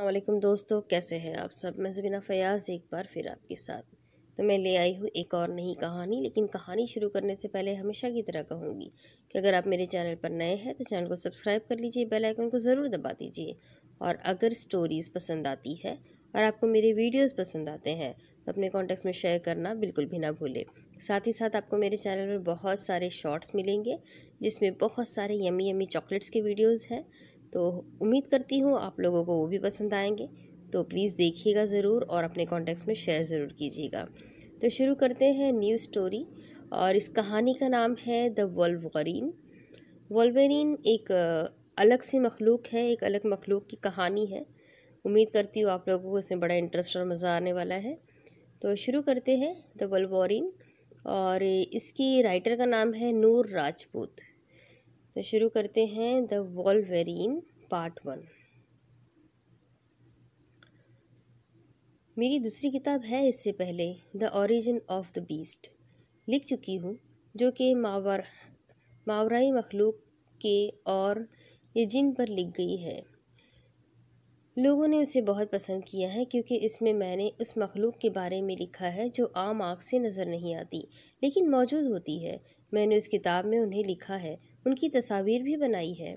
अल्लाम दोस्तों कैसे हैं आप सब मैं जबीना फ़याज़ एक बार फिर आपके साथ तो मैं ले आई हूँ एक और नई कहानी लेकिन कहानी शुरू करने से पहले हमेशा की तरह कहूँगी कि अगर आप मेरे चैनल पर नए हैं तो चैनल को सब्सक्राइब कर लीजिए बेल आइकन को ज़रूर दबा दीजिए और अगर स्टोरीज़ पसंद आती है और आपको मेरे वीडियोज़ पसंद आते हैं तो अपने कॉन्टेक्ट्स में शेयर करना बिल्कुल भी ना भूलें साथ ही साथ आपको मेरे चैनल पर बहुत सारे शॉर्ट्स मिलेंगे जिसमें बहुत सारे यमी यमी चॉकलेट्स के वीडियोज़ हैं तो उम्मीद करती हूँ आप लोगों को वो भी पसंद आएंगे तो प्लीज़ देखिएगा ज़रूर और अपने कॉन्टेक्ट में शेयर ज़रूर कीजिएगा तो शुरू करते हैं न्यू स्टोरी और इस कहानी का नाम है द वॉल्वरीन वॉल्वेरिन एक अलग सी मखलूक है एक अलग मखलूक की कहानी है उम्मीद करती हूँ आप लोगों को इसमें बड़ा इंटरेस्ट और मज़ा आने वाला है तो शुरू करते हैं द वल्वॉरिन और इसकी राइटर का नाम है नूर राजपूत तो शुरू करते हैं द वॉलवेरीन पार्ट वन मेरी दूसरी किताब है इससे पहले the origin of the beast लिख चुकी हूँ जो कि मावर मावराई मखलूक के और ये जिन पर लिख गई है लोगों ने उसे बहुत पसंद किया है क्योंकि इसमें मैंने उस मखलूक के बारे में लिखा है जो आम आँख से नज़र नहीं आती लेकिन मौजूद होती है मैंने उस किताब में उन्हें लिखा है उनकी तस्वीर भी बनाई है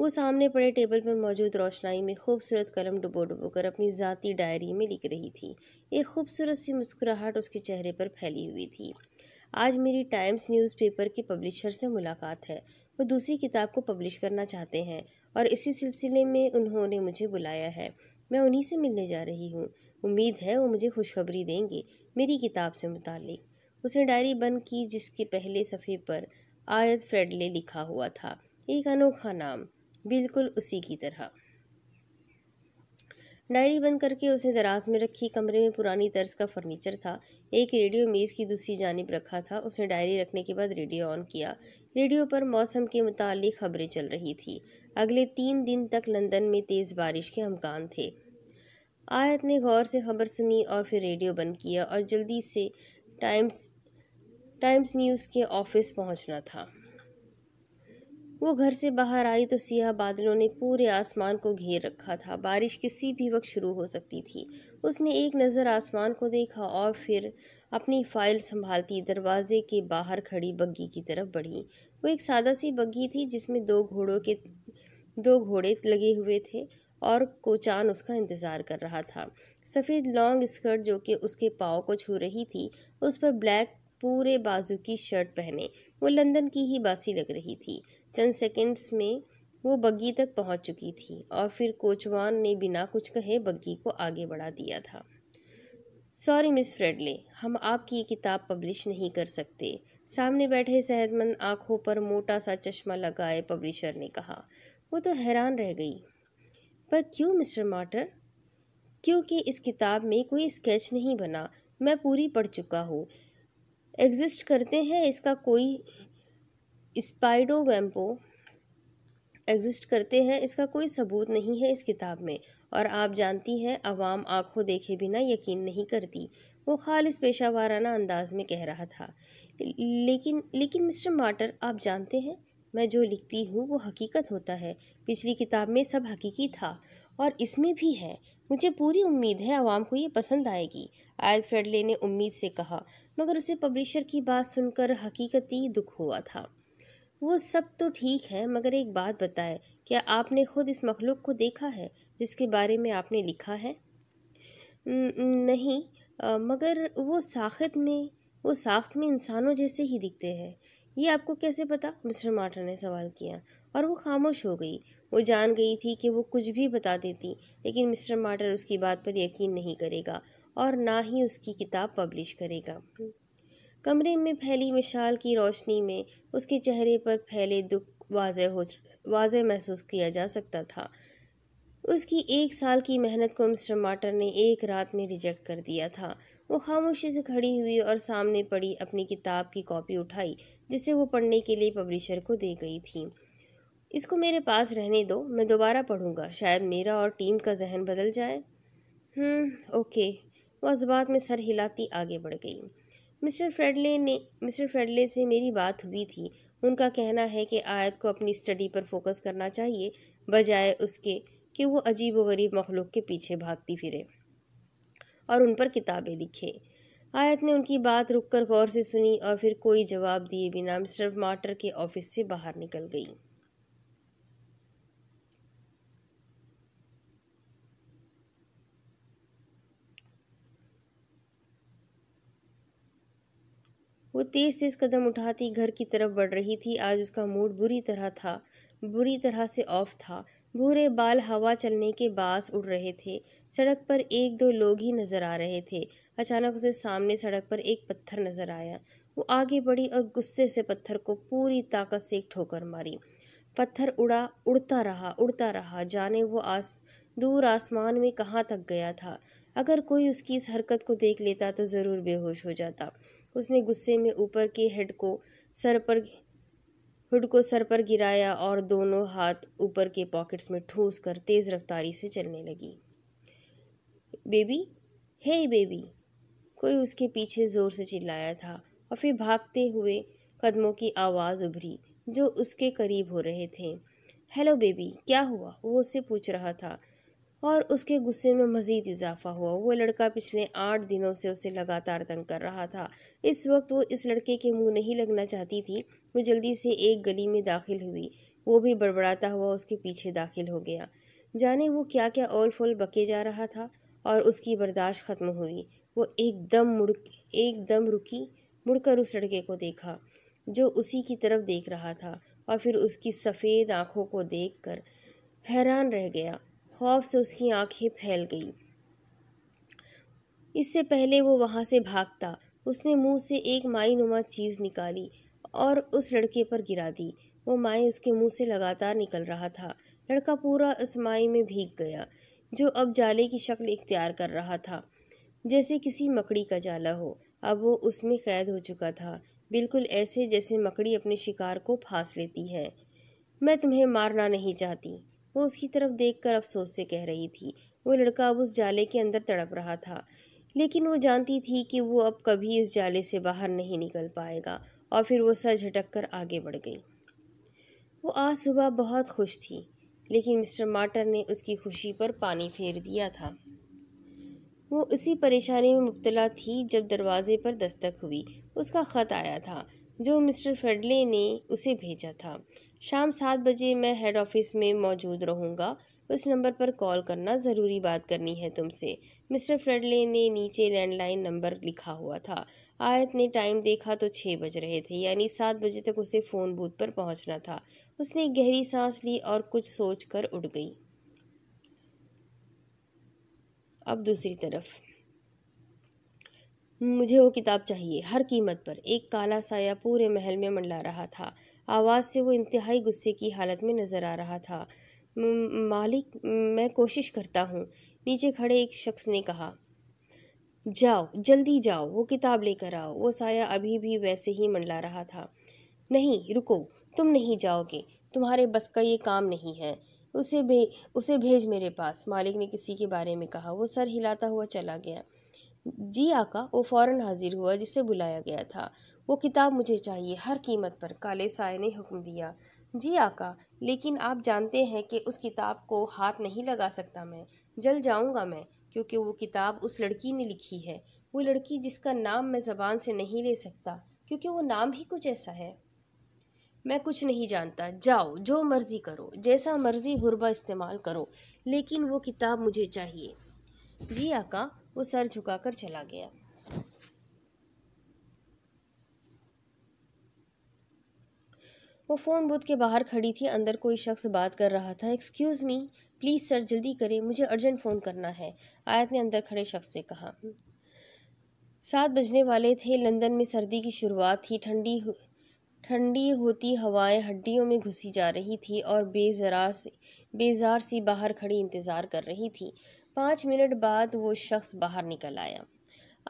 वो सामने पड़े टेबल पर मौजूद रोशनाई में खूबसूरत कलम डुबो डुबो कर अपनी ज़ाती डायरी में लिख रही थी एक खूबसूरत सी मुस्कुराहट उसके चेहरे पर फैली हुई थी आज मेरी टाइम्स न्यूज़पेपर के पब्लिशर से मुलाकात है वो दूसरी किताब को पब्लिश करना चाहते हैं और इसी सिलसिले में उन्होंने मुझे बुलाया है मैं उन्हीं से मिलने जा रही हूँ उम्मीद है वो मुझे खुशखबरी देंगे मेरी किताब से मुतल उसने डायरी बंद की जिसके पहले सफ़े पर आयत फ्रेडले लिखा हुआ था एक अनोखा नाम बिल्कुल उसी की तरह डायरी बंद करके उसे दराज में रखी कमरे में पुरानी तर्ज का फर्नीचर था एक रेडियो मेज़ की दूसरी जानब रखा था उसने डायरी रखने के बाद रेडियो ऑन किया रेडियो पर मौसम के मुतालिक खबरें चल रही थी अगले तीन दिन तक लंदन में तेज़ बारिश के अमकान थे आयत ने गौर से खबर सुनी और फिर रेडियो बंद किया और जल्दी से टाइम्स टाइम्स न्यूज़ के ऑफिस पहुंचना था वो घर से बाहर आई तो सियाह बादलों ने पूरे आसमान को घेर रखा था बारिश किसी भी वक्त शुरू हो सकती थी उसने एक नज़र आसमान को देखा और फिर अपनी फाइल संभालती दरवाजे के बाहर खड़ी बग्गी की तरफ बढ़ी वो एक सादा सी बग्गी थी जिसमें दो घोड़ों के दो घोड़े लगे हुए थे और कोचान उसका इंतज़ार कर रहा था सफ़ेद लॉन्ग स्कर्ट जो कि उसके पाँव को छू रही थी उस पर ब्लैक पूरे बाजू की शर्ट पहने वो लंदन की ही बासी लग रही थी चंद सेकंड्स में वो बग्गी तक पहुंच चुकी थी और फिर कोचवान ने बिना कुछ कहे बग्गी को आगे बढ़ा दिया था सॉरी मिस फ्रेडले हम आपकी किताब पब्लिश नहीं कर सकते सामने बैठे सेहतमंद आंखों पर मोटा सा चश्मा लगाए पब्लिशर ने कहा वो तो हैरान रह गई पर क्यों मिस्टर मार्टर क्योंकि इस किताब में कोई स्केच नहीं बना मैं पूरी पढ़ चुका हूँ एग्जिस्ट करते हैं इसका कोई स्पाइडो वैम्पो एग्जिस्ट करते हैं इसका कोई सबूत नहीं है इस किताब में और आप जानती हैं अवाम आंखों देखे बिना यकीन नहीं करती वो खालिस पेशा वाराना अंदाज में कह रहा था लेकिन लेकिन मिस्टर मार्टर आप जानते हैं मैं जो लिखती हूँ वो हकीकत होता है पिछली किताब में सब हकीकी था और इसमें भी है मुझे पूरी उम्मीद है आवाम को ये पसंद आएगी आयल फ्रेडले ने उम्मीद से कहा मगर उसे पब्लिशर की बात सुनकर हकीकती दुख हुआ था वो सब तो ठीक है मगर एक बात बताए क्या आपने खुद इस मखलूक को देखा है जिसके बारे में आपने लिखा है नहीं आ, मगर वो साख्त में वो साख्त में इंसानों जैसे ही दिखते हैं ये आपको कैसे पता मिस्टर मार्टर ने सवाल किया और वो खामोश हो गई वो जान गई थी कि वो कुछ भी बता देती लेकिन मिस्टर मार्टर उसकी बात पर यकीन नहीं करेगा और ना ही उसकी किताब पब्लिश करेगा कमरे में फैली मिशाल की रोशनी में उसके चेहरे पर फैले दुख वाज हो वाज महसूस किया जा सकता था उसकी एक साल की मेहनत को मिस्टर मार्टर ने एक रात में रिजेक्ट कर दिया था वो खामोशी से खड़ी हुई और सामने पड़ी अपनी किताब की कॉपी उठाई जिसे वो पढ़ने के लिए पब्लिशर को दे गई थी इसको मेरे पास रहने दो मैं दोबारा पढ़ूंगा शायद मेरा और टीम का जहन बदल जाए हम्म, ओके वह इस बात में सर हिलाती आगे बढ़ गई मिस्टर फ्रेडले ने मिस्टर फ्रेडले से मेरी बात हुई थी उनका कहना है कि आयत को अपनी स्टडी पर फोकस करना चाहिए बजाय उसके कि वो अजीब व गरीब मखलूक के पीछे भागती फिरे और उन पर किताबें लिखे आयत ने उनकी बात रुककर गौर से सुनी और फिर कोई जवाब दिए बिना मिस्टर मार्टर के ऑफिस से बाहर निकल गई वो तेज तेज कदम उठाती घर की तरफ बढ़ रही थी आज उसका मूड बुरी तरह था बुरी तरह से ऑफ था भूरे बाल हवा चलने के बास उड़ रहे थे सड़क पर एक दो लोग ही नजर आ रहे थे अचानक उसे सामने सड़क पर एक पत्थर नजर आया वो आगे बढ़ी और गुस्से से पत्थर को पूरी ताकत से एक ठोकर मारी पत्थर उड़ा उड़ता रहा उड़ता रहा जाने वो आस दूर आसमान में कहाँ तक गया था अगर कोई उसकी इस हरकत को देख लेता तो ज़रूर बेहोश हो जाता उसने गुस्से में ऊपर के हेड को सर पर हुड को सर पर गिराया और दोनों हाथ ऊपर के पॉकेट्स में ठूस कर तेज़ रफ्तारी से चलने लगी बेबी हे बेबी कोई उसके पीछे ज़ोर से चिल्लाया था और फिर भागते हुए कदमों की आवाज़ उभरी जो उसके करीब हो रहे थे हेलो बेबी क्या हुआ वो उससे पूछ रहा था और उसके गुस्से में मज़ीद इजाफा हुआ वो लड़का पिछले आठ दिनों से उसे लगातार तंग कर रहा था इस वक्त वो इस लड़के के मुंह नहीं लगना चाहती थी वो जल्दी से एक गली में दाखिल हुई वो भी बड़बड़ाता हुआ उसके पीछे दाखिल हो गया जाने वो क्या क्या ओल फोल बके जा रहा था और उसकी बर्दाश्त ख़त्म हुई वो एकदम मुड़ एकदम रुकी मुड़कर उस लड़के को देखा जो उसी की तरफ देख रहा था और फिर उसकी सफ़ेद आँखों को देख कर हैरान रह गया खौफ से उसकी आंखें फैल गई इससे पहले वो वहां से भागता उसने मुंह से एक माई नुमा चीज़ निकाली और उस लड़के पर गिरा दी वो माई उसके मुंह से लगातार निकल रहा था लड़का पूरा उस माई में भीग गया जो अब जाले की शक्ल इख्तियार कर रहा था जैसे किसी मकड़ी का जाला हो अब वो उसमें कैद हो चुका था बिल्कुल ऐसे जैसे मकड़ी अपने शिकार को फांस लेती है मैं तुम्हें मारना नहीं चाहती वो उसकी तरफ देखकर अफसोस से कह रही थी वो लड़का अब उस जाले के अंदर तड़प रहा था लेकिन वो जानती थी कि वो अब कभी इस जाले से बाहर नहीं निकल पाएगा और फिर वो सर झटक कर आगे बढ़ गई वो आज सुबह बहुत खुश थी लेकिन मिस्टर मार्टर ने उसकी खुशी पर पानी फेर दिया था वो उसी परेशानी में मुब्तला थी जब दरवाजे पर दस्तक हुई उसका ख़त आया था जो मिस्टर फ्रेडले ने उसे भेजा था शाम सात बजे मैं हेड ऑफिस में मौजूद रहूँगा उस नंबर पर कॉल करना ज़रूरी बात करनी है तुमसे मिस्टर फ्रेडले ने नीचे लैंडलाइन नंबर लिखा हुआ था आयत ने टाइम देखा तो छः बज रहे थे यानी सात बजे तक उसे फ़ोन बूथ पर पहुँचना था उसने गहरी सांस ली और कुछ सोच उठ गई अब दूसरी तरफ मुझे वो किताब चाहिए हर कीमत पर एक काला साया पूरे महल में मंडला रहा था आवाज़ से वो इंतहाई गुस्से की हालत में नज़र आ रहा था मालिक मैं कोशिश करता हूँ नीचे खड़े एक शख्स ने कहा जाओ जल्दी जाओ वो किताब लेकर आओ वो साया अभी भी वैसे ही मंडला रहा था नहीं रुको तुम नहीं जाओगे तुम्हारे बस का ये काम नहीं है उसे भे उसे भेज मेरे पास मालिक ने किसी के बारे में कहा वो सर हिलाता हुआ चला गया जी आका वो फौरन हाजिर हुआ जिसे बुलाया गया था वो किताब मुझे चाहिए हर कीमत पर काले साय ने हुक्म दिया जी आका लेकिन आप जानते हैं कि उस किताब को हाथ नहीं लगा सकता मैं जल जाऊंगा मैं क्योंकि वो किताब उस लड़की ने लिखी है वो लड़की जिसका नाम मैं ज़बान से नहीं ले सकता क्योंकि वो नाम ही कुछ ऐसा है मैं कुछ नहीं जानता जाओ जो मर्ज़ी करो जैसा मर्ज़ी हुरबा इस्तेमाल करो लेकिन वो किताब मुझे चाहिए जी आका वो सर झुकाकर चला गया वो फ़ोन बूथ के बाहर खड़ी थी अंदर कोई शख्स बात कर रहा था एक्सक्यूज़ मी प्लीज़ सर जल्दी करें मुझे अर्जेंट फ़ोन करना है आयत ने अंदर खड़े शख्स से कहा सात बजने वाले थे लंदन में सर्दी की शुरुआत थी ठंडी ठंडी होती हवाएं हड्डियों में घुसी जा रही थी और बेजरा से बेजार सी बाहर खड़ी इंतज़ार कर रही थी पाँच मिनट बाद वो शख्स बाहर निकल आया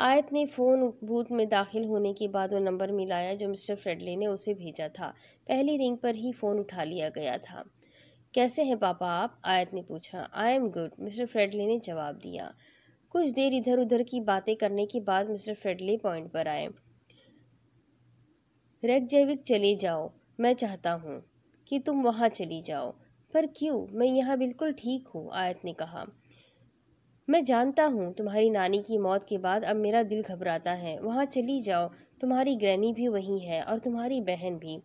आयत ने फ़ोन बूथ में दाखिल होने के बाद वो नंबर मिलाया जो मिस्टर फ्रेडले ने उसे भेजा था पहली रिंग पर ही फ़ोन उठा लिया गया था कैसे हैं पापा आप आयत ने पूछा I am good Mister Fredley ने जवाब दिया कुछ देर इधर उधर की बातें करने के बाद मिस्टर फ्रेडले पॉइंट पर आए रेग जैविक चले जाओ मैं चाहता हूँ कि तुम वहाँ चली जाओ पर क्यों मैं यहाँ बिल्कुल ठीक हूँ आयत ने कहा मैं जानता हूँ तुम्हारी नानी की मौत के बाद अब मेरा दिल घबराता है वहाँ चली जाओ तुम्हारी ग्रैनी भी वहीं है और तुम्हारी बहन भी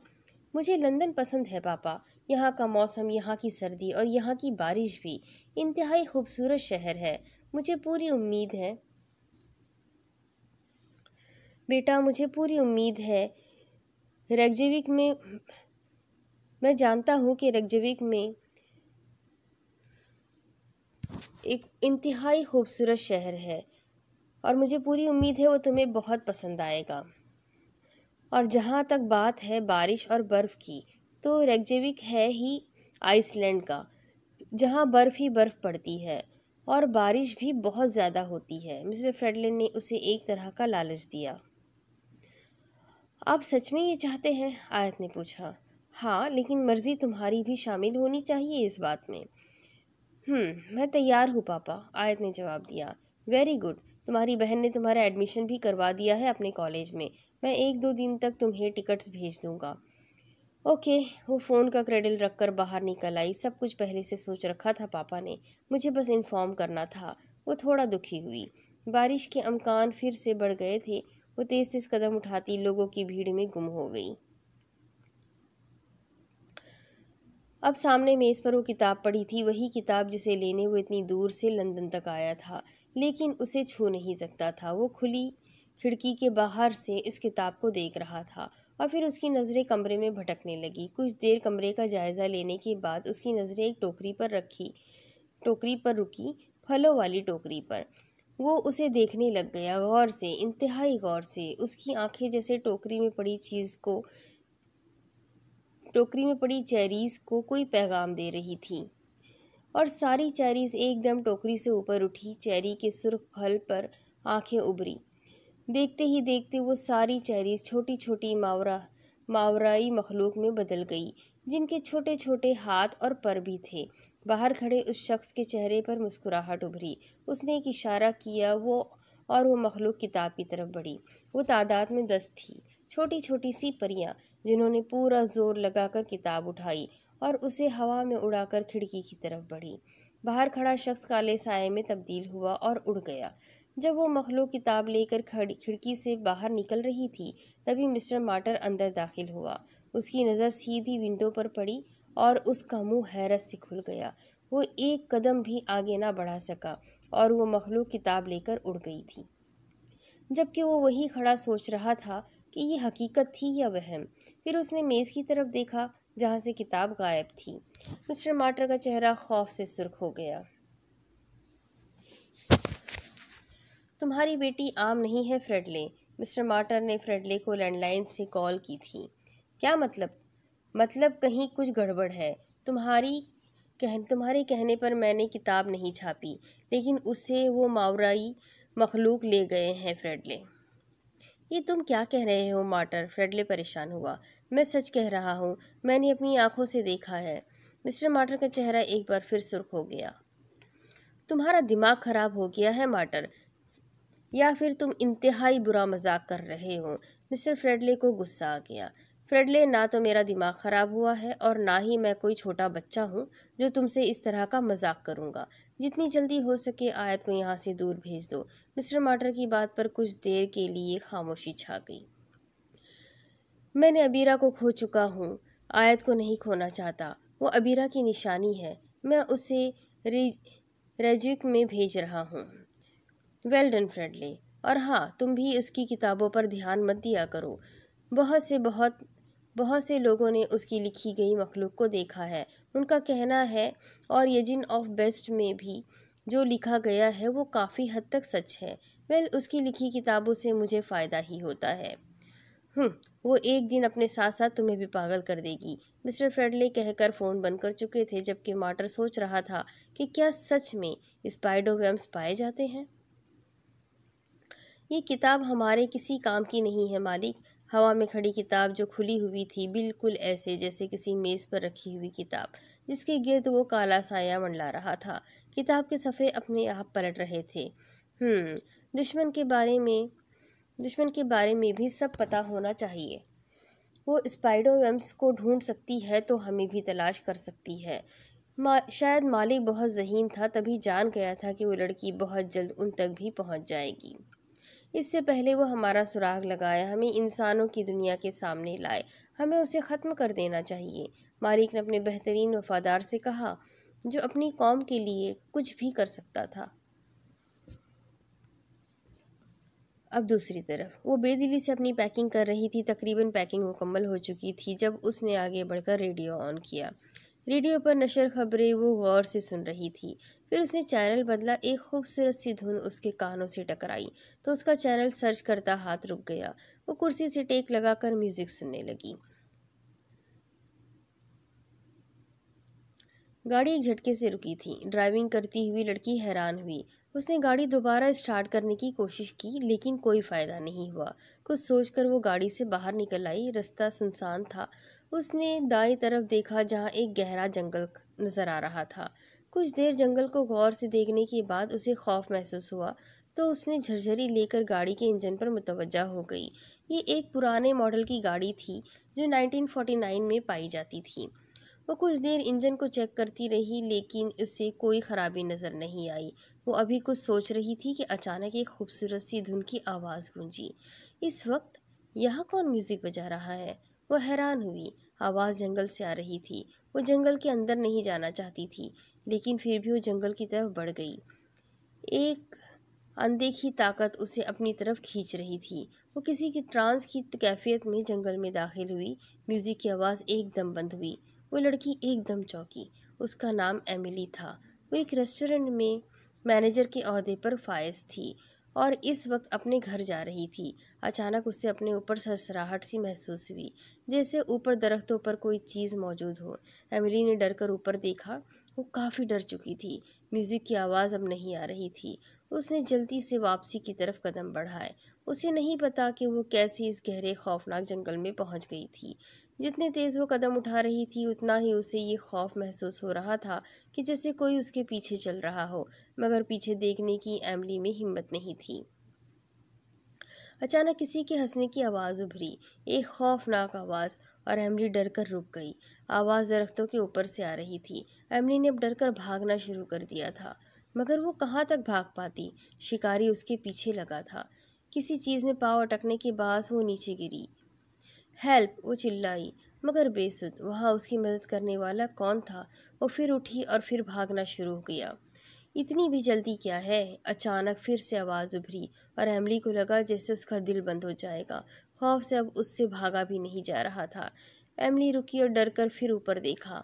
मुझे लंदन पसंद है पापा यहाँ का मौसम यहाँ की सर्दी और यहाँ की बारिश भी इंतहाई खूबसूरत शहर है मुझे पूरी उम्मीद है बेटा मुझे पूरी उम्मीद है रेगजेविक में मैं जानता हूँ कि रेगजेविक में एक इंतहाई खूबसूरत शहर है और मुझे पूरी उम्मीद है वो तुम्हें बहुत पसंद आएगा और जहाँ तक बात है बारिश और बर्फ़ की तो रेगजेविक है ही आइसलैंड का जहाँ बर्फ़ ही बर्फ़ पड़ती है और बारिश भी बहुत ज़्यादा होती है मिस्टर फ्रेडलिन ने उसे एक तरह का लालच दिया आप सच में ये चाहते हैं आयत ने पूछा हाँ लेकिन मर्ज़ी तुम्हारी भी शामिल होनी चाहिए इस बात में हम्म, मैं तैयार हूँ पापा आयत ने जवाब दिया वेरी गुड तुम्हारी बहन ने तुम्हारा एडमिशन भी करवा दिया है अपने कॉलेज में मैं एक दो दिन तक तुम्हें टिकट्स भेज दूँगा ओके वो फ़ोन का क्रेडिल रखकर बाहर निकल आई सब कुछ पहले से सोच रखा था पापा ने मुझे बस इन्फॉर्म करना था वो थोड़ा दुखी हुई बारिश के अमकान फिर से बढ़ गए थे वो तेज़ तेज़ कदम उठाती लोगों की भीड़ में गुम हो गई अब सामने मेज़ पर वो किताब पड़ी थी वही किताब जिसे लेने वो इतनी दूर से लंदन तक आया था लेकिन उसे छू नहीं सकता था वो खुली खिड़की के बाहर से इस किताब को देख रहा था और फिर उसकी नज़रें कमरे में भटकने लगी कुछ देर कमरे का जायज़ा लेने के बाद उसकी नज़रें एक टोकरी पर रखी टोकरी पर रुकी फलों वाली टोकरी पर वो उसे देखने लग गया गौर से इंतहाई गौर से उसकी आंखें जैसे टोकरी में पड़ी चीज़ को टोकरी में पड़ी चेरीज़ को कोई पैगाम दे रही थी और सारी चेरीज़ एकदम टोकरी से ऊपर उठी चेरी के सुर्ख फल पर आंखें उभरी देखते ही देखते वो सारी चेरीज़ छोटी छोटी मावरा मावराई मखलूक में बदल गई जिनके छोटे छोटे हाथ और पर भी थे बाहर खड़े उस शख्स के चेहरे पर मुस्कुराहट उभरी उसने एक इशारा किया वो और वो मखलूक किताब की तरफ बढ़ी वो तादाद में दस थी छोटी छोटी सी परियां जिन्होंने पूरा जोर लगाकर किताब उठाई और उसे हवा में उड़ाकर खिड़की की तरफ बढ़ी बाहर खड़ा शख्स काले साय में तब्दील हुआ और उड़ गया जब वो मखलू किताब लेकर खड़ी खिड़की से बाहर निकल रही थी तभी मिस्टर मार्टर अंदर दाखिल हुआ उसकी नज़र सीधी विंडो पर पड़ी और उसका मुंह हैरत से खुल गया वो एक कदम भी आगे ना बढ़ा सका और वो मखलू किताब लेकर उड़ गई थी जबकि वो वहीं खड़ा सोच रहा था कि ये हकीकत थी या वहम फिर उसने मेज़ की तरफ देखा जहाँ से किताब गायब थी मिस्टर मार्टर का चेहरा खौफ से सुर्ख हो गया तुम्हारी बेटी आम नहीं है फ्रेडले मिस्टर मार्टर ने फ्रेडले को लैंडलाइन से कॉल की थी क्या मतलब मतलब कहीं कुछ गड़बड़ है तुम्हारी कह तुम्हारे कहने पर मैंने किताब नहीं छापी लेकिन उससे वो मावराई मखलूक ले गए हैं फ्रेडले ये तुम क्या कह रहे हो मार्टर फ्रेडले परेशान हुआ मैं सच कह रहा हूँ मैंने अपनी आंखों से देखा है मिस्टर मार्टर का चेहरा एक बार फिर सुर्ख हो गया तुम्हारा दिमाग खराब हो गया है मार्टर या फिर तुम इंतहाई बुरा मजाक कर रहे हो मिस्टर फ्रेडले को गुस्सा आ गया फ्रेडले ना तो मेरा दिमाग ख़राब हुआ है और ना ही मैं कोई छोटा बच्चा हूँ जो तुमसे इस तरह का मजाक करूँगा जितनी जल्दी हो सके आयत को यहाँ से दूर भेज दो मिस्टर मार्टर की बात पर कुछ देर के लिए खामोशी छा गई मैंने अबीरा को खो चुका हूँ आयत को नहीं खोना चाहता वो अबीरा की निशानी है मैं उसे रेजिक में भेज रहा हूँ वेल डन फ्रेडले और हाँ तुम भी उसकी किताबों पर ध्यान मत दिया करो बहुत से बहुत बहुत से लोगों ने उसकी लिखी गई मखलूक को देखा है उनका कहना है और यजिन ऑफ बेस्ट में भी जो लिखा गया है वो काफ़ी हद तक सच है वेल उसकी लिखी किताबों से मुझे फ़ायदा ही होता है हम्म वो एक दिन अपने साथ साथ तुम्हें भी पागल कर देगी मिस्टर फ्रेडले कहकर फ़ोन बंद कर चुके थे जबकि मार्टर सोच रहा था कि क्या सच में स्पाइडोवैम्स पाए जाते हैं ये किताब हमारे किसी काम की नहीं है मालिक हवा में खड़ी किताब जो खुली हुई थी बिल्कुल ऐसे जैसे किसी मेज़ पर रखी हुई किताब जिसके गिर्द वो काला साया मंडला रहा था किताब के सफ़े अपने आप पलट रहे थे हम्म, दुश्मन के बारे में दुश्मन के बारे में भी सब पता होना चाहिए वो स्पाइडोवेम्स को ढूंढ सकती है तो हमें भी तलाश कर सकती है मा, शायद मालिक बहुत जहीन था तभी जान गया था कि वो लड़की बहुत जल्द उन तक भी पहुंच जाएगी इससे पहले वो हमारा सुराग लगाए हमें इंसानों की दुनिया के सामने लाए हमें उसे ख़त्म कर देना चाहिए मालिक ने अपने बेहतरीन वफादार से कहा जो अपनी कौम के लिए कुछ भी कर सकता था अब दूसरी तरफ वो बेदिली से अपनी पैकिंग कर रही थी तकरीबन पैकिंग मुकम्मल हो चुकी थी जब उसने आगे बढ़कर रेडियो ऑन किया रेडियो पर नशर खबरें वो गौर से सुन रही थी फिर उसने चैनल बदला एक खूबसूरत सी धुन उसके कानों से टकराई तो उसका चैनल सर्च करता हाथ रुक गया वो कुर्सी से टेक लगाकर म्यूज़िक सुनने लगी गाड़ी एक झटके से रुकी थी ड्राइविंग करती हुई लड़की हैरान हुई उसने गाड़ी दोबारा स्टार्ट करने की कोशिश की लेकिन कोई फ़ायदा नहीं हुआ कुछ सोचकर वो गाड़ी से बाहर निकल आई रास्ता सुनसान था उसने दाई तरफ देखा जहाँ एक गहरा जंगल नज़र आ रहा था कुछ देर जंगल को गौर से देखने के बाद उसे खौफ महसूस हुआ तो उसने झरझरी लेकर गाड़ी के इंजन पर मुतवजा हो गई ये एक पुराने मॉडल की गाड़ी थी जो 1949 में पाई जाती थी वो कुछ देर इंजन को चेक करती रही लेकिन उससे कोई ख़राबी नज़र नहीं आई वो अभी कुछ सोच रही थी कि अचानक एक खूबसूरत सी धुन की आवाज़ गूंजी इस वक्त यहाँ कौन म्यूज़िक बजा रहा है वह हैरान हुई आवाज़ जंगल से आ रही थी वो जंगल के अंदर नहीं जाना चाहती थी लेकिन फिर भी वो जंगल की तरफ बढ़ गई एक अनदेखी ताकत उसे अपनी तरफ खींच रही थी वो किसी की ट्रांस की कैफियत में जंगल में दाखिल हुई म्यूज़िक की आवाज़ एकदम बंद हुई वो लड़की एकदम चौंकी उसका नाम एमिली था वो एक रेस्टोरेंट में मैनेजर के अहदे पर फायज थी और इस वक्त अपने घर जा रही थी अचानक उसे अपने ऊपर सरसराहट सी महसूस हुई जैसे ऊपर दरख्तों पर कोई चीज़ मौजूद हो एमिली ने डर कर ऊपर देखा वो काफ़ी डर चुकी थी म्यूज़िक की आवाज़ अब नहीं आ रही थी उसने जल्दी से वापसी की तरफ कदम बढ़ाए उसे नहीं पता कि वो कैसे इस गहरे खौफनाक जंगल में पहुंच गई थी जितने तेज़ वो कदम उठा रही थी उतना ही उसे ये खौफ महसूस हो रहा था कि जैसे कोई उसके पीछे चल रहा हो मगर पीछे देखने की एमली में हिम्मत नहीं थी अचानक किसी के हंसने की आवाज़ उभरी एक खौफनाक आवाज़ और एमली डर कर रुक गई आवाज़ दरख्तों के ऊपर से आ रही थी एमली ने अब डर कर भागना शुरू कर दिया था मगर वो कहाँ तक भाग पाती शिकारी उसके पीछे लगा था किसी चीज़ में पाव अटकने के बाद वो नीचे गिरी हेल्प वो चिल्लाई मगर बेसुध वहाँ उसकी मदद करने वाला कौन था वो फिर उठी और फिर भागना शुरू हो गया इतनी भी जल्दी क्या है अचानक फिर से आवाज़ उभरी और एमली को लगा जैसे उसका दिल बंद हो जाएगा खौफ से अब उससे भागा भी नहीं जा रहा था एमली रुकी और डर कर फिर ऊपर देखा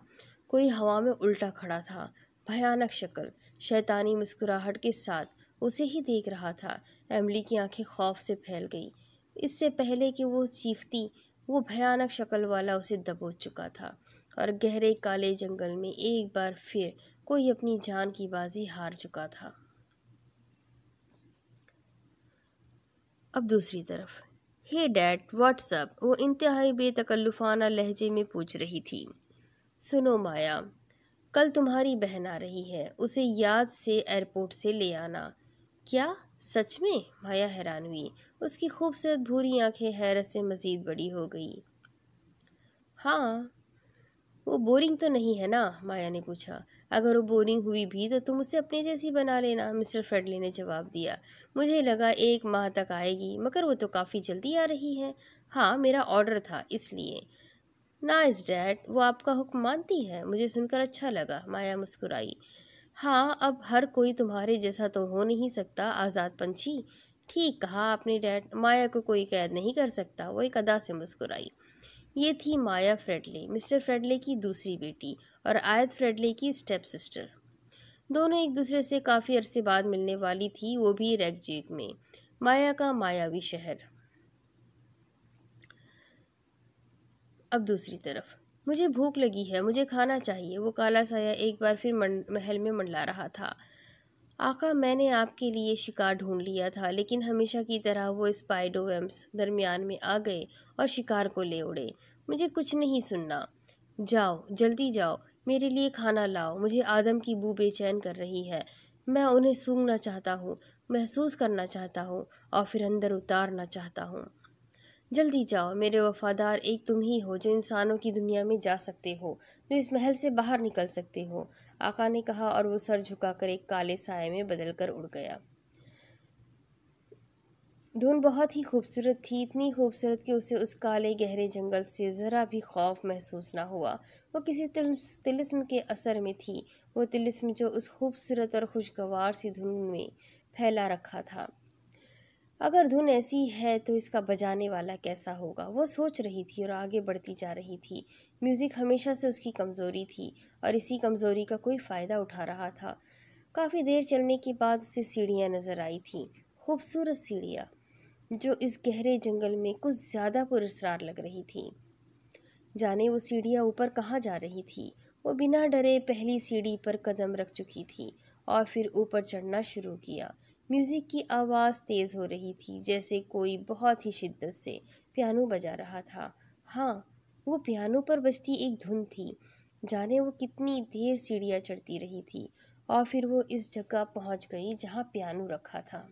कोई हवा में उल्टा खड़ा था भयानक शक्ल शैतानी मुस्कुराहट के साथ उसे ही देख रहा था एमली की आंखें खौफ से फैल गई इससे पहले कि वो चीखती वो भयानक शक्ल वाला उसे दबोच चुका था और गहरे काले जंगल में एक बार फिर कोई अपनी जान की बाजी हार चुका था अब दूसरी तरफ हे डैड व्हाट्सअप वो इंतहाई बेतकल्लुफाना लहजे में पूछ रही थी सुनो माया कल तुम्हारी बहन आ रही है उसे याद से एयरपोर्ट से ले आना क्या सच में माया हैरान हुई उसकी खूबसूरत भूरी आंखें हैरत से मज़ीद बड़ी हो गई हाँ वो बोरिंग तो नहीं है ना माया ने पूछा अगर वो बोरिंग हुई भी तो तुम उसे अपने जैसी बना लेना मिस्टर फ्रेडली ने जवाब दिया मुझे लगा एक माह तक आएगी मगर वो तो काफ़ी जल्दी आ रही है हाँ मेरा ऑर्डर था इसलिए नाइस डैड वो आपका हुक्म मानती है मुझे सुनकर अच्छा लगा माया मुस्कुराई हाँ अब हर कोई तुम्हारे जैसा तो हो नहीं सकता आज़ाद पंछी ठीक कहा आपने डैड माया को कोई कैद नहीं कर सकता वो एक अदा से मुस्कुराई ये थी माया फ्रेडले मिस्टर फ्रेडले की दूसरी बेटी और आयत फ्रेडले की स्टेप सिस्टर दोनों एक दूसरे से काफ़ी अरसे बाद मिलने वाली थी वो भी रेगजेक में माया का मायावी शहर अब दूसरी तरफ मुझे भूख लगी है मुझे खाना चाहिए वो काला साया एक बार फिर मन, महल में मंडला रहा था आका मैंने आपके लिए शिकार ढूंढ लिया था लेकिन हमेशा की तरह वो स्पाइडोवेम्स दरमियान में आ गए और शिकार को ले उड़े मुझे कुछ नहीं सुनना जाओ जल्दी जाओ मेरे लिए खाना लाओ मुझे आदम की बू बेचैन कर रही है मैं उन्हें सूंघना चाहता हूँ महसूस करना चाहता हूँ और फिर अंदर उतारना चाहता हूँ जल्दी जाओ मेरे वफादार एक तुम ही हो जो इंसानों की दुनिया में जा सकते हो जो इस महल से बाहर निकल सकते हो आका ने कहा और वो सर झुकाकर एक काले साय में बदल कर उड़ गया धुन बहुत ही खूबसूरत थी इतनी खूबसूरत कि उसे उस काले गहरे जंगल से ज़रा भी खौफ महसूस ना हुआ वो किसी तिलस्म के असर में थी वो तिलस्म जो उस खूबसूरत और खुशगवार सी धुन में फैला रखा था अगर धुन ऐसी है तो इसका बजाने वाला कैसा होगा वो सोच रही थी और आगे बढ़ती जा रही थी म्यूज़िक हमेशा से उसकी कमज़ोरी थी और इसी कमज़ोरी का कोई फ़ायदा उठा रहा था काफ़ी देर चलने के बाद उसे सीढ़ियाँ नज़र आई थीं खूबसूरत सीढ़ियाँ जो इस गहरे जंगल में कुछ ज़्यादा पुरस्कार लग रही थी जाने वो सीढ़ियाँ ऊपर कहाँ जा रही थी वो बिना डरे पहली सीढ़ी पर कदम रख चुकी थी और फिर ऊपर चढ़ना शुरू किया म्यूज़िक की आवाज़ तेज़ हो रही थी जैसे कोई बहुत ही शिद्दत से पियानो बजा रहा था हाँ वो पियानो पर बजती एक धुन थी जाने वो कितनी देर सीढ़ियाँ चढ़ती रही थी और फिर वो इस जगह पहुंच गई जहाँ पियानो रखा था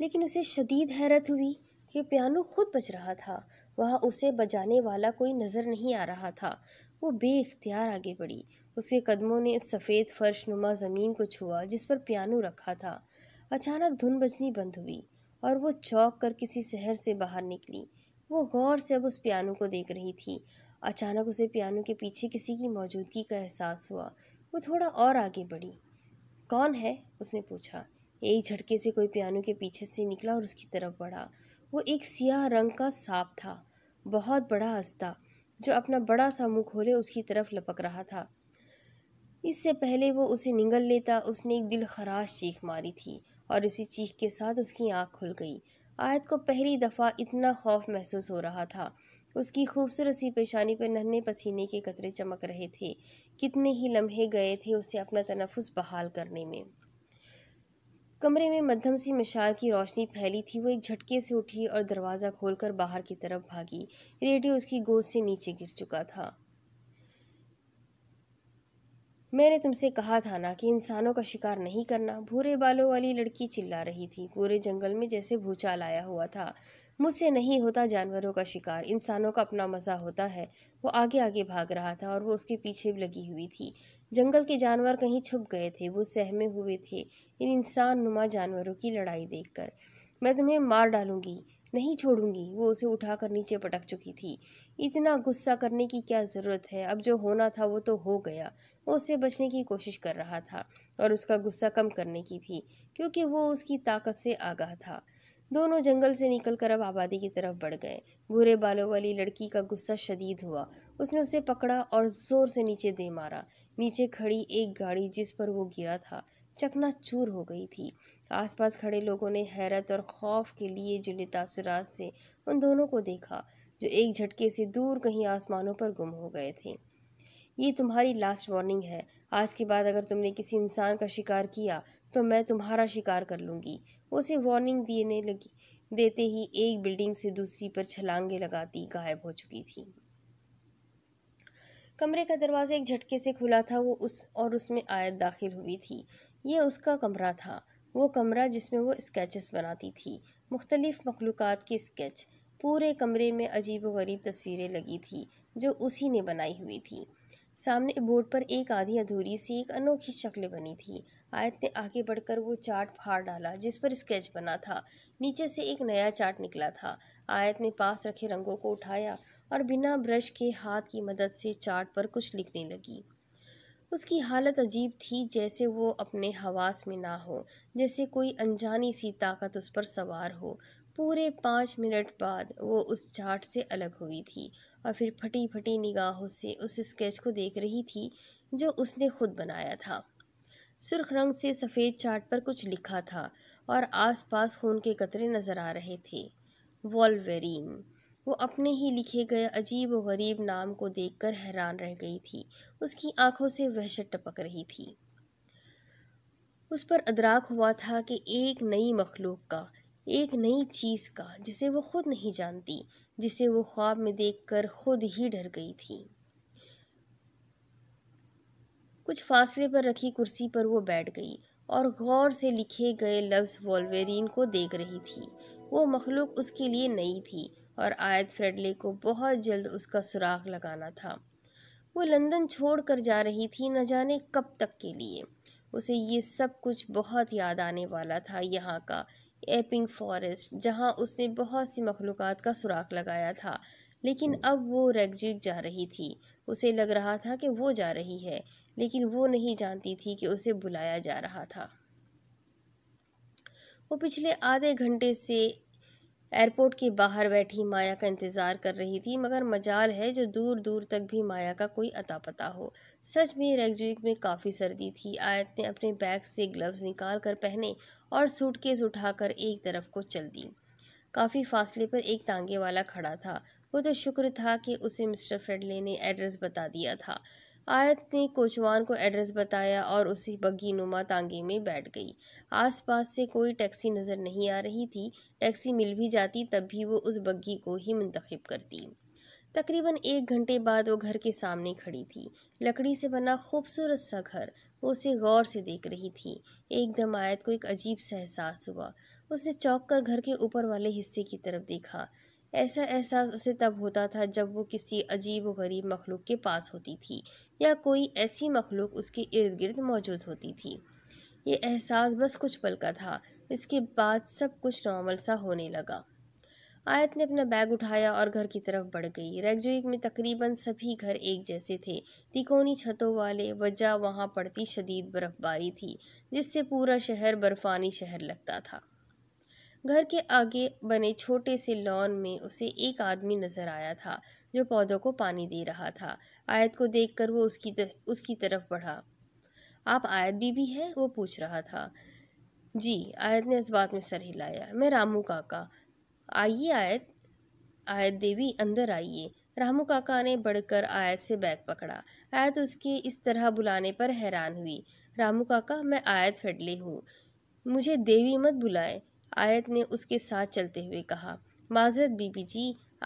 लेकिन उसे शदीद हैरत हुई कि पियानो खुद बज रहा था वहाँ उसे बजाने वाला कोई नज़र नहीं आ रहा था वो बेख्तियार आगे बढ़ी उसके कदमों ने सफ़ेद फर्श नुमा ज़मीन को छुआ जिस पर पियानो रखा था अचानक धुन बजनी बंद हुई और वो चौक कर किसी शहर से बाहर निकली वो गौर से अब उस पियानो को देख रही थी अचानक उसे पियानो के पीछे किसी की मौजूदगी का एहसास हुआ वो थोड़ा और आगे बढ़ी कौन है उसने पूछा एक झटके से कोई पियानो के पीछे से निकला और उसकी तरफ बढ़ा वो एक सियाह रंग का सांप था बहुत बड़ा हंसता जो अपना बड़ा सा मुंह खोले उसकी तरफ लपक रहा था इससे पहले वो उसे निगल लेता उसने एक दिल खराश चीख मारी थी और उसी चीख के साथ उसकी आँख खुल गई आयत को पहली दफ़ा इतना खौफ महसूस हो रहा था उसकी खूबसूरत सी पेशानी पर नन्हे पसीने के कतरे चमक रहे थे कितने ही लम्हे गए थे उसे अपना तनफुस बहाल करने में कमरे में मध्यम सी मशाल की रोशनी फैली थी वो एक झटके से उठी और दरवाज़ा खोलकर बाहर की तरफ भागी रेडियो उसकी गोद से नीचे गिर चुका था मैंने तुमसे कहा था ना कि इंसानों का शिकार नहीं करना भूरे बालों वाली लड़की चिल्ला रही थी पूरे जंगल में जैसे भूचाल आया हुआ था मुझसे नहीं होता जानवरों का शिकार इंसानों का अपना मज़ा होता है वो आगे आगे भाग रहा था और वो उसके पीछे लगी हुई थी जंगल के जानवर कहीं छुप गए थे वो सहमे हुए थे इन इंसान नुमा जानवरों की लड़ाई देखकर मैं तुम्हें मार डालूंगी नहीं छोड़ूंगी वो उसे उठाकर नीचे पटक चुकी थी इतना गुस्सा करने की क्या ज़रूरत है अब जो होना था वो तो हो गया वो उससे बचने की कोशिश कर रहा था और उसका गुस्सा कम करने की भी क्योंकि वो उसकी ताकत से आगाह था दोनों जंगल से निकलकर अब आबादी की तरफ बढ़ गए भूरे बालों वाली लड़की का गुस्सा शदीद हुआ उसने उसे पकड़ा और ज़ोर से नीचे दे मारा नीचे खड़ी एक गाड़ी जिस पर वो गिरा था चकनाचूर हो गई थी आसपास खड़े लोगों ने हैरत और खौफ के लिए जुले तासुरात से उन दोनों को देखा जो एक झटके से दूर कहीं आसमानों पर गुम हो गए थे ये तुम्हारी लास्ट वार्निंग है आज के बाद अगर तुमने किसी इंसान का शिकार किया तो मैं तुम्हारा शिकार कर लूँगी उसे वार्निंग देने लगी देते ही एक बिल्डिंग से दूसरी पर छलांगे लगाती गायब हो चुकी थी कमरे का दरवाज़ा एक झटके से खुला था वो उस और उसमें आयत दाखिल हुई थी ये उसका कमरा था वो कमरा जिसमें वो स्केचेस बनाती थी मुख्तलिफ़ मखलूक के स्केच पूरे कमरे में अजीब व गरीब तस्वीरें लगी थी जो उसी ने बनाई हुई थी सामने बोर्ड पर एक आधी अधूरी सी एक अनोखी शक्ल बनी थी आयत ने आगे बढ़कर वो चार्ट फाड़ डाला जिस पर स्केच बना था नीचे से एक नया चार्ट निकला था आयत ने पास रखे रंगों को उठाया और बिना ब्रश के हाथ की मदद से चार्ट पर कुछ लिखने लगी उसकी हालत अजीब थी जैसे वो अपने हवास में ना हो जैसे कोई अनजानी सी ताकत उस पर सवार हो पूरे पाँच मिनट बाद वो उस चाट से अलग हुई थी और फिर फटी फटी निगाहों से उस स्केच को देख रही थी जो उसने खुद बनाया था सुर्ख रंग से सफ़ेद चाट पर कुछ लिखा था और आसपास खून के कतरे नज़र आ रहे थे वॉलवेरीन वो अपने ही लिखे गए अजीब व गरीब नाम को देखकर हैरान रह गई थी उसकी आंखों से वहशत टपक रही थी उस पर अदराक हुआ था कि एक नई मखलूक का एक नई चीज़ का जिसे वो खुद नहीं जानती जिसे वो ख्वाब में देखकर खुद ही डर गई थी कुछ फासले पर रखी कुर्सी पर वो बैठ गई और गौर से लिखे गए लफ्ज़ वॉलवेरिन को देख रही थी वो मखलूक उसके लिए नई थी और आयत फ्रेडली को बहुत जल्द उसका सुराग लगाना था वो लंदन छोड़ कर जा रही थी न जाने कब तक के लिए उसे ये सब कुछ बहुत याद आने वाला था यहाँ का एपिंग फॉरेस्ट जहाँ उसने बहुत सी मखलूक़ का सुराग लगाया था लेकिन अब वो रेगजिक जा रही थी उसे लग रहा था कि वो जा रही है लेकिन वो नहीं जानती थी कि उसे बुलाया जा रहा था वो पिछले आधे घंटे से एयरपोर्ट के बाहर बैठी माया का इंतज़ार कर रही थी मगर मजाल है जो दूर दूर तक भी माया का कोई अता पता हो सच में रेगजुक में काफ़ी सर्दी थी आयत ने अपने बैग से ग्लव्स निकाल कर पहने और सूटकेस उठाकर एक तरफ को चल दी काफ़ी फासले पर एक तांगे वाला खड़ा था वो तो शुक्र था कि उसे मिस्टर फ्रेडले ने एड्रेस बता दिया था आयत ने कोचवान को एड्रेस बताया और उसी बग्घी नुमा तांगे में बैठ गई आसपास से कोई टैक्सी नज़र नहीं आ रही थी टैक्सी मिल भी जाती तब भी वो उस बग्घी को ही मंतखब करती तकरीबन एक घंटे बाद वो घर के सामने खड़ी थी लकड़ी से बना खूबसूरत सा घर वो उसे गौर से देख रही थी एकदम आयत को एक अजीब सा एहसास हुआ उसने चौंक कर घर के ऊपर वाले हिस्से की तरफ देखा ऐसा एहसास उसे तब होता था जब वो किसी अजीब व गरीब मखलूक के पास होती थी या कोई ऐसी मखलूक उसके इर्द गिर्द मौजूद होती थी ये एहसास बस कुछ पल का था इसके बाद सब कुछ नॉर्मल सा होने लगा आयत ने अपना बैग उठाया और घर की तरफ बढ़ गई रेगजुइक में तकरीबन सभी घर एक जैसे थे तिकोनी छतों वाले वजह वहाँ पड़ती शदीद बर्फ़बारी थी जिससे पूरा शहर बर्फ़ानी शहर लगता था घर के आगे बने छोटे से लॉन में उसे एक आदमी नजर आया था जो पौधों को पानी दे रहा था आयत को देखकर वो उसकी तर, उसकी तरफ बढ़ा आप आयत बीबी हैं वो पूछ रहा था जी आयत ने इस बात में सर हिलाया मैं रामू काका आइए आयत आयत देवी अंदर आइए रामू काका ने बढ़कर आयत से बैग पकड़ा आयत उसके इस तरह बुलाने पर हैरान हुई रामू काका मैं आयत फेडले हूँ मुझे देवी मत बुलाएं आयत ने उसके साथ चलते हुए कहा माजरत बीबी जी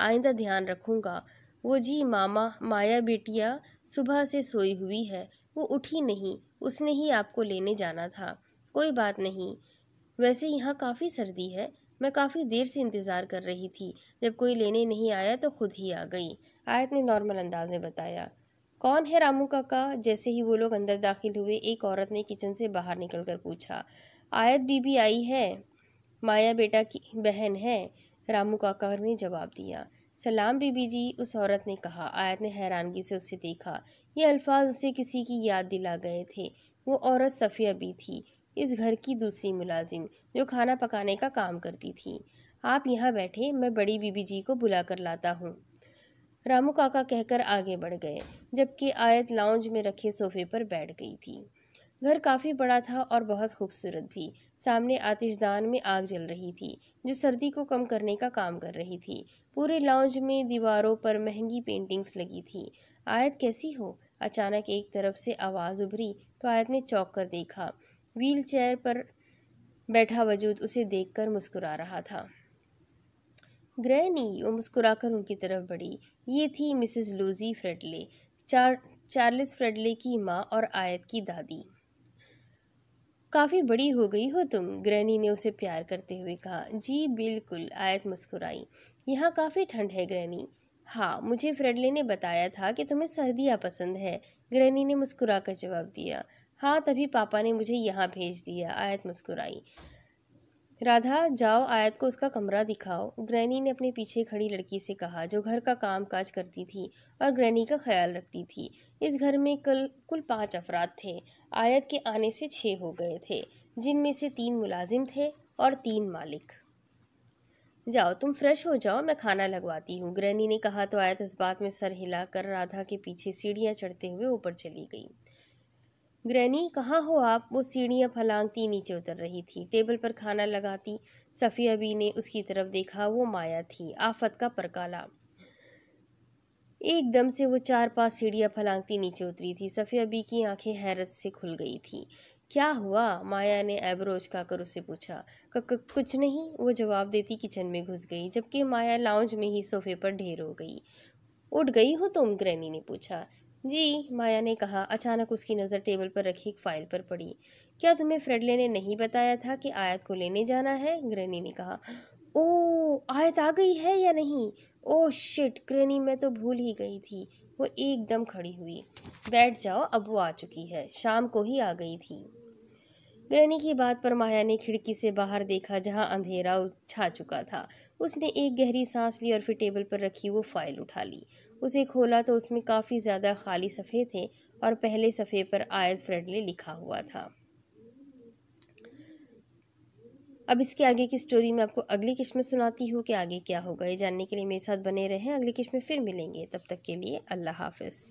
आइंदा ध्यान रखूँगा वो जी मामा माया बेटिया सुबह से सोई हुई है वो उठी नहीं उसने ही आपको लेने जाना था कोई बात नहीं वैसे यहाँ काफ़ी सर्दी है मैं काफ़ी देर से इंतज़ार कर रही थी जब कोई लेने नहीं आया तो खुद ही आ गई आयत ने नॉर्मल अंदाज में बताया कौन है रामू काका जैसे ही वो लोग अंदर दाखिल हुए एक औरत ने किचन से बाहर निकल कर पूछा आयत बीबी आई है माया बेटा की बहन है रामू काका ने जवाब दिया सलाम बीबी जी उस औरत ने कहा आयत ने हैरानगी से उसे देखा ये अल्फाज उसे किसी की याद दिला गए थे वो औरत सफ़िया भी थी इस घर की दूसरी मुलाजिम जो खाना पकाने का काम करती थी आप यहाँ बैठे मैं बड़ी बीबी जी को बुला कर लाता हूँ रामू काका कहकर आगे बढ़ गए जबकि आयत लाउंज में रखे सोफे पर बैठ गई थी घर काफ़ी बड़ा था और बहुत खूबसूरत भी सामने आतिशदान में आग जल रही थी जो सर्दी को कम करने का काम कर रही थी पूरे लाउंज में दीवारों पर महंगी पेंटिंग्स लगी थी आयत कैसी हो अचानक एक तरफ से आवाज़ उभरी तो आयत ने चौंक कर देखा व्हील चेयर पर बैठा वजूद उसे देखकर मुस्कुरा रहा था ग्रहणी वो मुस्कुराकर उनकी तरफ बढ़ी ये थी मिसेस लूजी फ्रेडले चार चार्लिस फ्रेडले की माँ और आयत की दादी काफ़ी बड़ी हो गई हो तुम ग्रैनी ने उसे प्यार करते हुए कहा जी बिल्कुल आयत मुस्कुराई यहाँ काफ़ी ठंड है ग्रैनी हाँ मुझे फ्रेडले ने बताया था कि तुम्हें सर्दियाँ पसंद है ग्रैनी ने मुस्कुरा कर जवाब दिया हाँ तभी पापा ने मुझे यहाँ भेज दिया आयत मुस्कुराई राधा जाओ आयत को उसका कमरा दिखाओ ग्रैनी ने अपने पीछे खड़ी लड़की से कहा जो घर का काम काज करती थी और ग्रैनी का ख्याल रखती थी इस घर में कल कुल पाँच अफराद थे आयत के आने से छः हो गए थे जिनमें से तीन मुलाजिम थे और तीन मालिक जाओ तुम फ्रेश हो जाओ मैं खाना लगवाती हूँ ग्रैनी ने कहा तो आयत इस बात में सर हिलाकर राधा के पीछे सीढ़ियाँ चढ़ते हुए ऊपर चली गई ग्रैनी कहाँ हो आप वो सीढ़ियाँ फलांगती नीचे उतर रही थी टेबल पर खाना लगाती सफ़िया बी ने उसकी तरफ देखा वो माया थी आफत का परकाला एकदम से वो चार पांच सीढ़ियाँ फलांगती नीचे उतरी थी सफ़िया बी की आंखें हैरत से खुल गई थी क्या हुआ माया ने का कर उससे पूछा कुछ नहीं वो जवाब देती किचन में घुस गई जबकि माया लाउंज में ही सोफे पर ढेर हो गई उठ गई हो तुम ग्रैनी ने पूछा जी माया ने कहा अचानक उसकी नज़र टेबल पर रखी एक फाइल पर पड़ी क्या तुम्हें फ्रेडले ने नहीं बताया था कि आयत को लेने जाना है ग्रेनी ने कहा ओ आयत आ गई है या नहीं ओ शिट ग्रेनी मैं तो भूल ही गई थी वो एकदम खड़ी हुई बैठ जाओ अब वो आ चुकी है शाम को ही आ गई थी ग्रहणी की बात पर माया ने खिड़की से बाहर देखा जहां अंधेरा छा चुका था उसने एक गहरी सांस ली और फिर टेबल पर रखी वो फाइल उठा ली उसे खोला तो उसमें काफ़ी ज़्यादा खाली सफ़े थे और पहले सफ़े पर आयत ने लिखा हुआ था अब इसके आगे की स्टोरी मैं आपको अगली किश्त में सुनाती हूँ कि आगे क्या होगा ये जानने के लिए मेरे साथ बने रहें अगली किश्त में फिर मिलेंगे तब तक के लिए अल्लाह हाफिज़